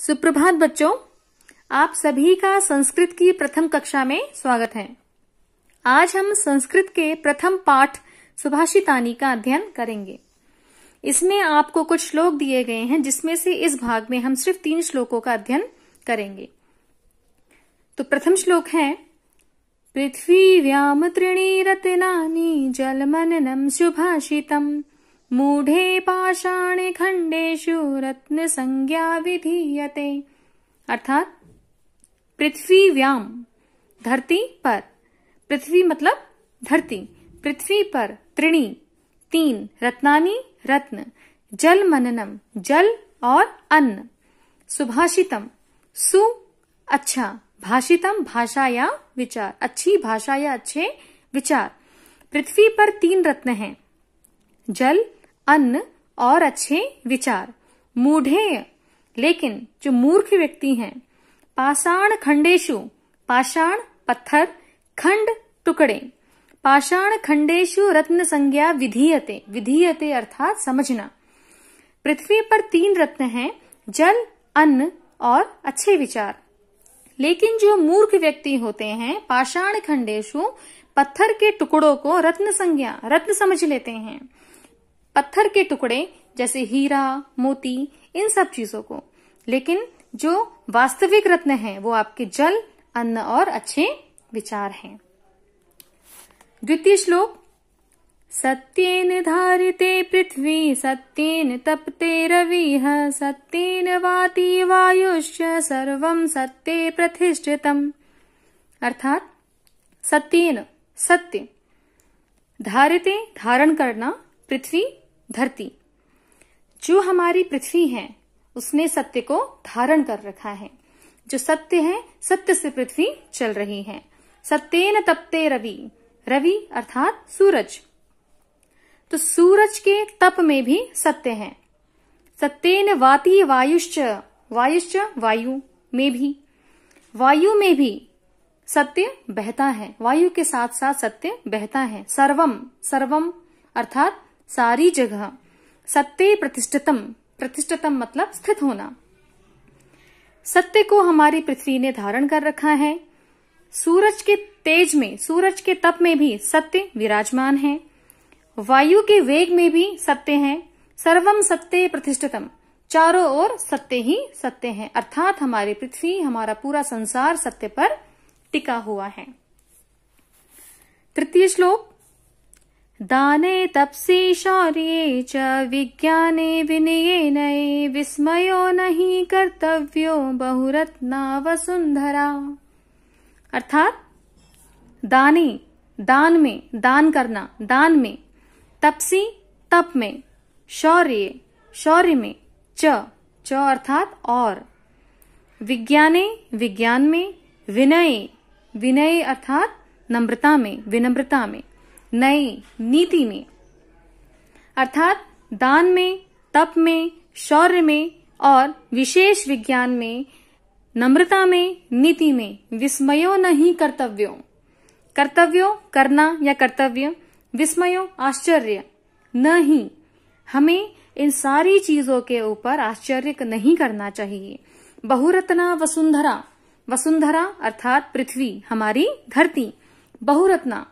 सुप्रभात बच्चों आप सभी का संस्कृत की प्रथम कक्षा में स्वागत है आज हम संस्कृत के प्रथम पाठ सुभाषितानी का अध्ययन करेंगे इसमें आपको कुछ श्लोक दिए गए हैं जिसमें से इस भाग में हम सिर्फ तीन श्लोकों का अध्ययन करेंगे तो प्रथम श्लोक है पृथ्वी व्याम त्रिणी रत्नानी मननम सुभाषितम मूढे पाषाणे रत्न संज्ञा विधीयते अर्थात पृथ्वी व्याम धरती पर पृथ्वी मतलब धरती पृथ्वी पर त्रिणी तीन रत्नानी रत्न जल मननम जल और अन्न सुभाषितम सु अच्छा भाषितम भाषा या विचार अच्छी भाषा या अच्छे विचार पृथ्वी पर तीन रत्न हैं जल अन्न और अच्छे विचार मूढ़े लेकिन जो मूर्ख व्यक्ति हैं पाषाण खंडेशु पाषाण पत्थर खंड टुकड़े पाषाण खंडेशु रत्न संज्ञा विधीयते विधीयते अर्थात समझना पृथ्वी पर तीन रत्न हैं जल अन्न और अच्छे विचार लेकिन जो मूर्ख व्यक्ति होते हैं पाषाण खंडेशु पत्थर के टुकड़ों को रत्न संज्ञा रत्न समझ लेते हैं पत्थर के टुकड़े जैसे हीरा मोती इन सब चीजों को लेकिन जो वास्तविक रत्न है वो आपके जल अन्न और अच्छे विचार हैं द्वितीय श्लोक सत्येन धारिते पृथ्वी सत्येन तपते रवि सत्येन वाति वायुश्च सर्व सत्य प्रतिष्ठितम अर्थात सत्येन सत्य धारिते धारण करना पृथ्वी धरती जो हमारी पृथ्वी है उसने सत्य को धारण कर रखा है जो सत्य है सत्य से पृथ्वी चल रही है सत्येन तपते रवि रवि अर्थात सूरज तो सूरज के तप में भी सत्य है सत्येन वाती वायुश्च वायुश्च वायु में भी वायु में भी सत्य बहता है वायु के साथ साथ सत्य बहता है सर्वम सर्वम अर्थात सारी जगह सत्य प्रतिष्ठितम प्रतिष्ठितम मतलब स्थित होना सत्य को हमारी पृथ्वी ने धारण कर रखा है सूरज के तेज में सूरज के तप में भी सत्य विराजमान है वायु के वेग में भी सत्य है सर्वम सत्य प्रतिष्ठितम चारों ओर सत्य ही सत्य है अर्थात हमारी पृथ्वी हमारा पूरा संसार सत्य पर टिका हुआ है तृतीय श्लोक दाने तपसी शौर्ये च विज्ञाने विनये नये विस्मयो नहीं कर्तव्यो बहुरत्ना वसुंधरा अर्थात दाने दान में दान करना दान में तपसी तप में शौर्य शौर्य में च च अर्थात और विज्ञाने विज्ञान में विनय विनय अर्थात नम्रता में विनम्रता में नए नीति में अर्थात दान में तप में शौर्य में और विशेष विज्ञान में नम्रता में नीति में विस्मयो नहीं कर्तव्यो कर्तव्यों करना या कर्तव्य विस्मयो आश्चर्य न ही हमें इन सारी चीजों के ऊपर आश्चर्य नहीं करना चाहिए बहुरत्ना वसुंधरा वसुंधरा अर्थात पृथ्वी हमारी धरती बहुरत्ना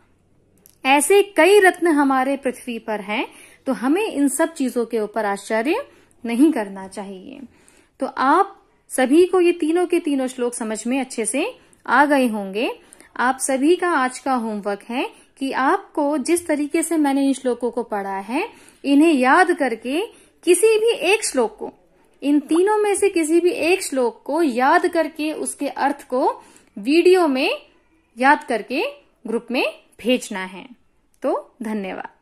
ऐसे कई रत्न हमारे पृथ्वी पर हैं तो हमें इन सब चीजों के ऊपर आश्चर्य नहीं करना चाहिए तो आप सभी को ये तीनों के तीनों श्लोक समझ में अच्छे से आ गए होंगे आप सभी का आज का होमवर्क है कि आपको जिस तरीके से मैंने इन श्लोकों को पढ़ा है इन्हें याद करके किसी भी एक श्लोक को इन तीनों में से किसी भी एक श्लोक को याद करके उसके अर्थ को वीडियो में याद करके ग्रुप में भेजना है तो धन्यवाद